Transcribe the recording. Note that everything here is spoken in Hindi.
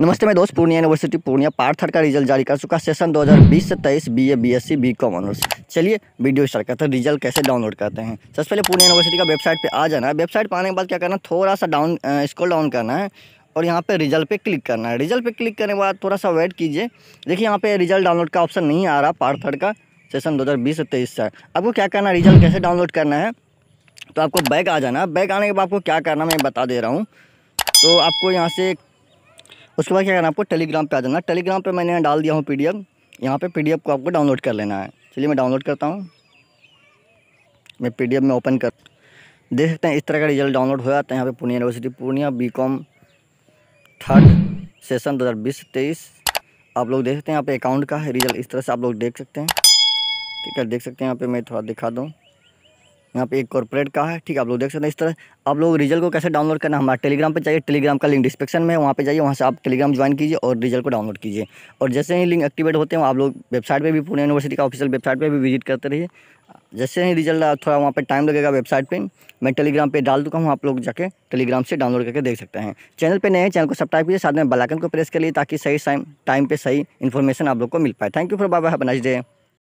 नमस्ते मैं दोस्त Purnia university Purnia part third का रिजल्ट जारी कर चुका सेशन 2020 से 23 बीए बीएससी बीकॉम ऑनर्स चलिए वीडियो स्टार्ट करते हैं रिजल्ट कैसे डाउनलोड करते हैं सबसे पहले पूर्णिया यूनिवर्सिटी का वेबसाइट पे आ जाना है वेबसाइट पर आने के बाद क्या करना थोड़ा सा डाउन स्कोल डाउन करना है और यहाँ पर रिजल्ट पे क्लिक करना है रिजल्ट पे क्लिक करने के बाद थोड़ा सा वेट कीजिए देखिए यहाँ पे रिजल्ट डाउनलोड का ऑप्शन नहीं आ रहा पार्ट थर्ड का सेशन दो से तेईस का आपको क्या करना है रिजल्ट कैसे डाउनलोड करना है तो आपको बैग आ जाना है बैग आने के बाद आपको क्या करना मैं बता दे रहा हूँ तो आपको यहाँ से उसके बाद क्या करना है आपको टेलीग्राम पे आ जाना टेलीग्राम पे मैंने डाल दिया हूँ पी डी एफ यहाँ पर पी डी एफ को आपको डाउनलोड कर लेना है चलिए मैं डाउनलोड करता हूँ मैं पी डी एफ में ओपन कर देख सकते हैं इस तरह का रिजल्ट डाउनलोड हो जाता है यहाँ पे Purnia university Purnia BCom third session दो हज़ार बीस तेईस आप लोग देख सकते हैं यहाँ पे अकाउंट का रिजल्ट इस तरह से आप लोग देख सकते हैं ठीक है देख सकते हैं यहाँ पे मैं थोड़ा दिखा दूँ यहाँ पे एक कॉर्पोरेट का है ठीक है आप लोग देख सकते हैं इस तरह आप लोग रिजल्ट को कैसे डाउनलोड करना हमारा टेलीग्राम पे जाइए टेलीग्राम का लिंक डिस्क्रिप्शन में है वहाँ पे जाइए वहाँ से आप टेलीग्राम ज्वाइन कीजिए और रिजल्ट को डाउनलोड कीजिए और जैसे ही लिंक एक्टिवेट होते हैं आप लोग वेबसाइट पर भी पूरे यूनिवर्सिटी का ऑफिशियल वेबसाइट पर भी विजिट करते रहिए जैसे ही रिजल्ट थोड़ा वहाँ पर टाइम लगेगा वेबसाइट पर मैं टेलीग्राम पर डाल दूँगा हूँ आप लोग जाकर टेलीग्राम से डाउनलोड करके देख सकते हैं चैनल पर नए हैं चैनल को सब्सक्राइब कीजिए साथ में बेलाइकन को प्रेस कर लिए ताकि सही टाइम टाइम पर सही इन्फॉर्मेशन आप लोग को मिल पाए थैंक यू फॉर बाबा बाय नाइस डे